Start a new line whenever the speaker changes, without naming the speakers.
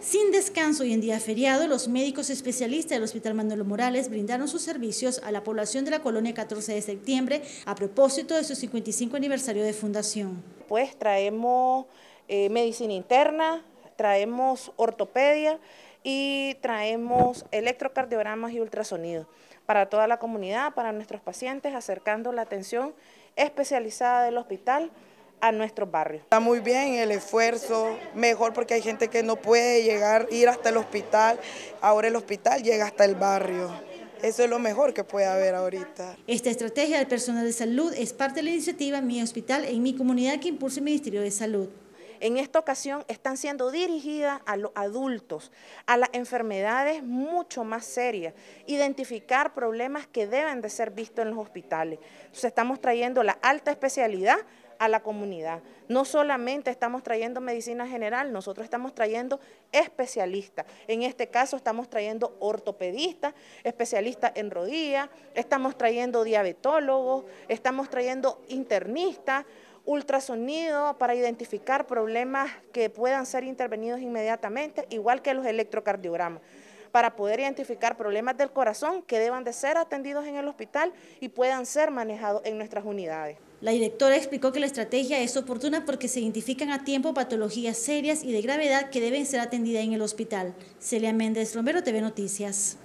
Sin descanso y en día feriado, los médicos especialistas del Hospital Manuel Morales brindaron sus servicios a la población de la colonia 14 de septiembre a propósito de su 55 aniversario de fundación. Pues traemos eh, medicina interna,
traemos ortopedia y traemos electrocardiogramas y ultrasonidos para toda la comunidad, para nuestros pacientes, acercando la atención especializada del hospital a nuestros barrios. Está muy bien el esfuerzo, mejor
porque hay gente que no puede llegar, ir hasta el hospital, ahora el hospital llega hasta el barrio.
Eso es lo mejor que puede haber ahorita. Esta estrategia del personal de salud es parte de la iniciativa Mi Hospital en mi comunidad que impulsa el Ministerio de Salud. En esta ocasión están
siendo dirigidas a los adultos, a las enfermedades mucho más serias, identificar problemas que deben de ser vistos en los hospitales. Entonces estamos trayendo la alta especialidad a la comunidad. No solamente estamos trayendo medicina general, nosotros estamos trayendo especialistas. En este caso estamos trayendo ortopedistas, especialistas en rodillas, estamos trayendo diabetólogos, estamos trayendo internistas, ultrasonido para identificar problemas que puedan ser intervenidos inmediatamente, igual que los electrocardiogramas para poder identificar problemas del corazón que deban de ser atendidos en el hospital y puedan ser manejados en nuestras unidades.
La directora explicó que la estrategia es oportuna porque se identifican a tiempo patologías serias y de gravedad que deben ser atendidas en el hospital. Celia Méndez Romero, TV Noticias.